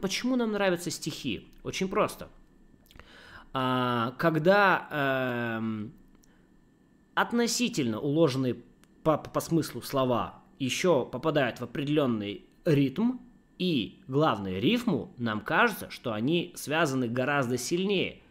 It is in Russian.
Почему нам нравятся стихи? Очень просто. А, когда эм, относительно уложенные по, по смыслу слова еще попадают в определенный ритм и, главное, рифму, нам кажется, что они связаны гораздо сильнее –